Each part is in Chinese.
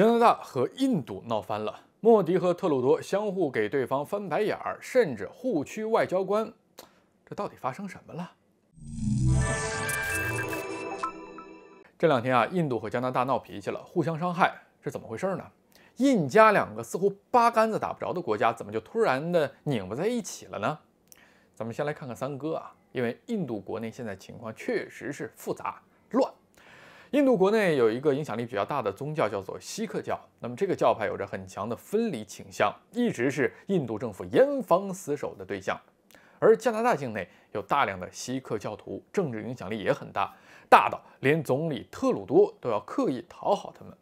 加拿大和印度闹翻了，莫迪和特鲁多相互给对方翻白眼儿，甚至互驱外交官，这到底发生什么了？这两天啊，印度和加拿大闹脾气了，互相伤害，是怎么回事呢？印加两个似乎八竿子打不着的国家，怎么就突然的拧巴在一起了呢？咱们先来看看三哥啊，因为印度国内现在情况确实是复杂。印度国内有一个影响力比较大的宗教叫做锡克教，那么这个教派有着很强的分离倾向，一直是印度政府严防死守的对象。而加拿大境内有大量的锡克教徒，政治影响力也很大，大到连总理特鲁多都要刻意讨好他们。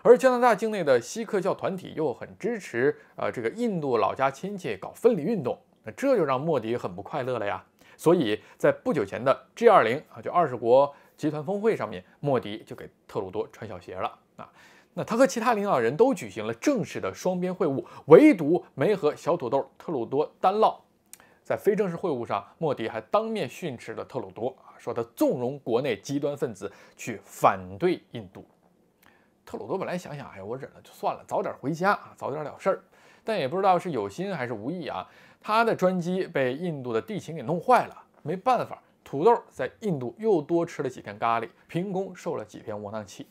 而加拿大境内的锡克教团体又很支持呃这个印度老家亲戚搞分离运动，那这就让莫迪很不快乐了呀。所以在不久前的 G20 啊，就二十国。集团峰会上面，莫迪就给特鲁多穿小鞋了啊！那他和其他领导人都举行了正式的双边会晤，唯独没和小土豆特鲁多单唠。在非正式会晤上，莫迪还当面训斥了特鲁多啊，说他纵容国内极端分子去反对印度。特鲁多本来想想，哎呀，我忍了就算了，早点回家啊，早点了事儿。但也不知道是有心还是无意啊，他的专机被印度的地勤给弄坏了，没办法。土豆在印度又多吃了几天咖喱，凭空受了几片窝囊气。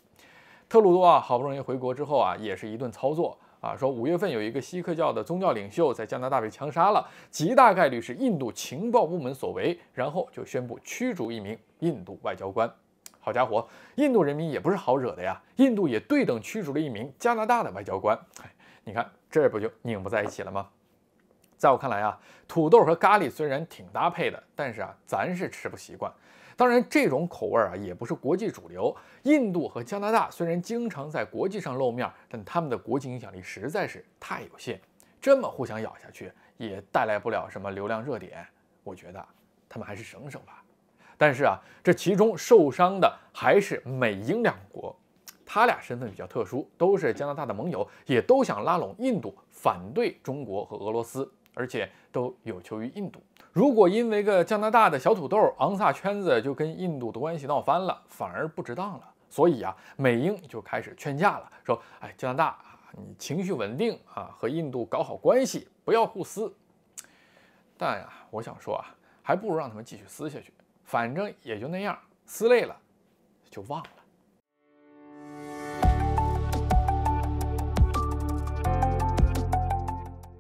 特鲁多啊，好不容易回国之后啊，也是一顿操作啊，说五月份有一个锡克教的宗教领袖在加拿大被枪杀了，极大概率是印度情报部门所为，然后就宣布驱逐一名印度外交官。好家伙，印度人民也不是好惹的呀，印度也对等驱逐了一名加拿大的外交官。你看，这不就拧不在一起了吗？在我看来啊，土豆和咖喱虽然挺搭配的，但是啊，咱是吃不习惯。当然，这种口味啊也不是国际主流。印度和加拿大虽然经常在国际上露面，但他们的国际影响力实在是太有限，这么互相咬下去也带来不了什么流量热点。我觉得他们还是省省吧。但是啊，这其中受伤的还是美英两国，他俩身份比较特殊，都是加拿大的盟友，也都想拉拢印度反对中国和俄罗斯。而且都有求于印度。如果因为个加拿大的小土豆，昂萨圈子就跟印度的关系闹翻了，反而不值当了。所以啊，美英就开始劝架了，说：“哎，加拿大啊，你情绪稳定啊，和印度搞好关系，不要互撕。”但呀，我想说啊，还不如让他们继续撕下去，反正也就那样，撕累了就忘了。